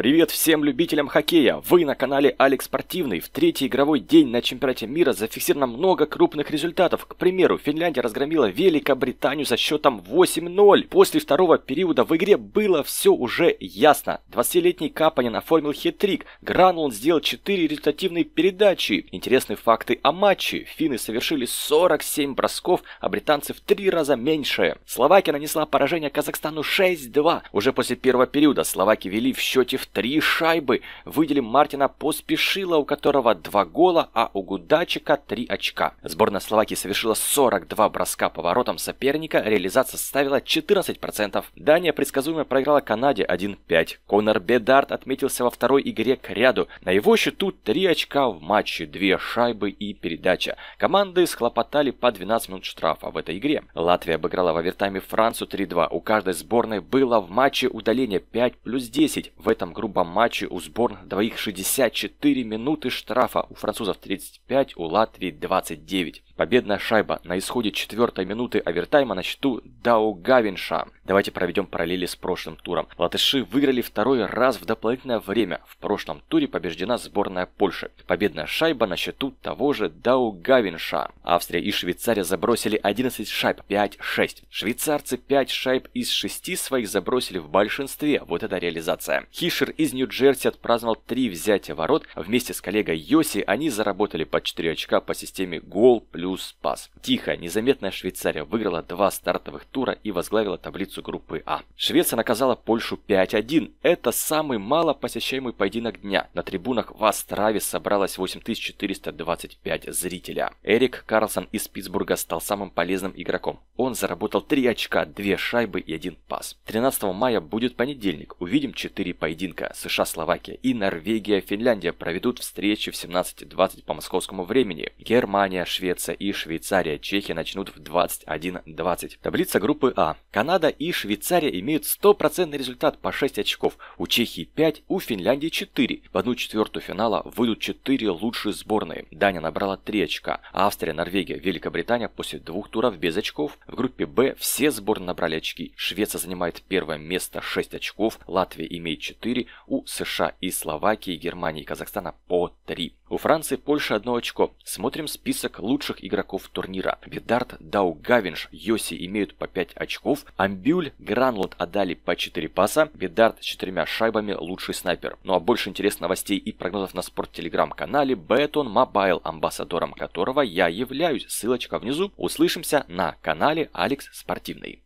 Привет всем любителям хоккея! Вы на канале Алекс Спортивный. В третий игровой день на чемпионате мира зафиксировано много крупных результатов. К примеру, Финляндия разгромила Великобританию за счетом 8-0. После второго периода в игре было все уже ясно. 20-летний Капанин оформил хитрик. Гранул сделал 4 результативные передачи. Интересные факты о матче. Финны совершили 47 бросков, а британцы в 3 раза меньше. Словакия нанесла поражение Казахстану 6-2. Уже после первого периода словаки вели в счете в три шайбы. Выделим Мартина Поспешила, у которого два гола, а у Гудачика три очка. Сборная Словакии совершила 42 броска по воротам соперника, реализация составила 14%. Дания предсказуемо проиграла Канаде 1-5. Конор Бедарт отметился во второй игре к ряду. На его счету три очка в матче, две шайбы и передача. Команды схлопотали по 12 минут штрафа в этой игре. Латвия обыграла в овертайме Францию 3-2. У каждой сборной было в матче удаление 5 плюс 10. В этом грубом матче у сборных двоих 64 минуты штрафа, у французов 35, у Латвии 29. Победная шайба на исходе четвертой минуты овертайма на счету Дау Гавинша. Давайте проведем параллели с прошлым туром. Латыши выиграли второй раз в дополнительное время. В прошлом туре побеждена сборная Польши. Победная шайба на счету того же Дау Гавинша. Австрия и Швейцария забросили 11 шайб, 5-6. Швейцарцы 5 шайб из 6 своих забросили в большинстве. Вот это реализация. Хишер из Нью-Джерси отпраздновал 3 взятия ворот. Вместе с коллегой Йоси они заработали по 4 очка по системе гол плюс плюс Спас. Тихая, незаметная Швейцария выиграла два стартовых тура и возглавила таблицу группы А. Швеция наказала Польшу 5-1. Это самый мало посещаемый поединок дня. На трибунах в Астраве собралось 8425 зрителя. Эрик Карлсон из Питтсбурга стал самым полезным игроком. Он заработал 3 очка, 2 шайбы и 1 пас. 13 мая будет понедельник. Увидим 4 поединка. США, Словакия и Норвегия, Финляндия проведут встречи в 17.20 по московскому времени. Германия, Швеция и Швейцария. Чехия начнут в 21-20. Таблица группы А. Канада и Швейцария имеют стопроцентный результат по 6 очков. У Чехии 5, у Финляндии 4. В одну четвертую финала выйдут 4 лучшие сборные. Дания набрала 3 очка. Австрия, Норвегия, Великобритания после двух туров без очков. В группе Б все сборные набрали очки. Швеция занимает первое место 6 очков. Латвия имеет 4. У США и Словакии, Германии и Казахстана по 3. У Франции, Польши одно очко. Смотрим список лучших лучших игроков турнира. Бедарт, Дау Гавинш, Йоси имеют по 5 очков, Амбюль, Гранлот отдали по 4 паса, Бедарт с 4 шайбами лучший снайпер. Ну а больше интересных новостей и прогнозов на спорт телеграм-канале Бетон Мобайл, амбассадором которого я являюсь. Ссылочка внизу. Услышимся на канале Алекс Спортивный.